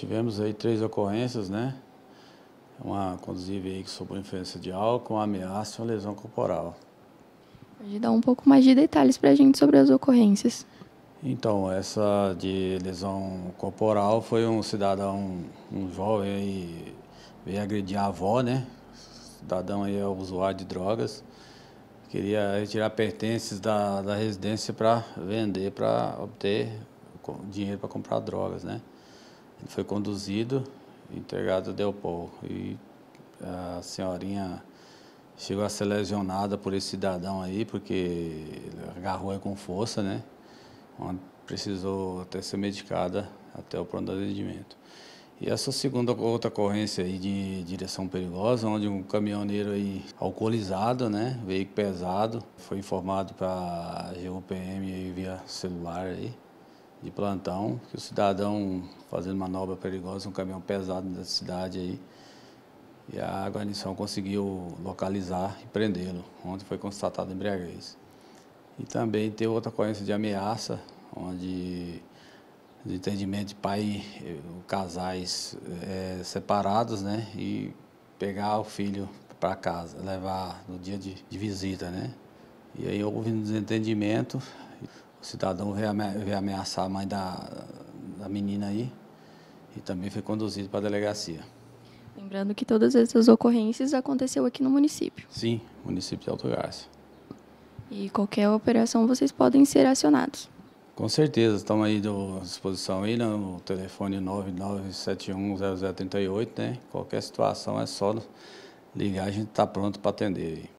Tivemos aí três ocorrências, né? Uma, inclusive, aí, sofreu influência de álcool, uma ameaça e uma lesão corporal. Pode dar um pouco mais de detalhes para a gente sobre as ocorrências. Então, essa de lesão corporal foi um cidadão, um jovem aí, veio agredir a avó, né? Cidadão aí é usuário de drogas. Queria retirar pertences da, da residência para vender, para obter dinheiro para comprar drogas, né? Ele foi conduzido, entregado a Delpol. E a senhorinha chegou a ser lesionada por esse cidadão aí, porque agarrou com força, né? Então, precisou até ser medicada até o pronto atendimento. E essa segunda outra ocorrência aí de direção perigosa, onde um caminhoneiro aí alcoolizado, né, veículo pesado, foi informado para a GUPM via celular aí, de plantão, que o cidadão fazendo manobra perigosa, um caminhão pesado da cidade aí. E a guarnição conseguiu localizar e prendê-lo, onde foi constatado embriaguez. E também teve outra ocorrência de ameaça, onde de entendimento de pai, eh, casais é, separados, né? E pegar o filho para casa, levar no dia de, de visita, né? E aí houve um desentendimento, o cidadão veio, ameaçar a mãe da, da menina aí e também foi conduzido para a delegacia. Lembrando que todas essas ocorrências aconteceu aqui no município. Sim, município de Alto Gás. E qualquer operação vocês podem ser acionados. Com certeza, estamos aí do, à disposição aí né, no telefone 99710038, né? Qualquer situação é só ligar, a gente está pronto para atender aí.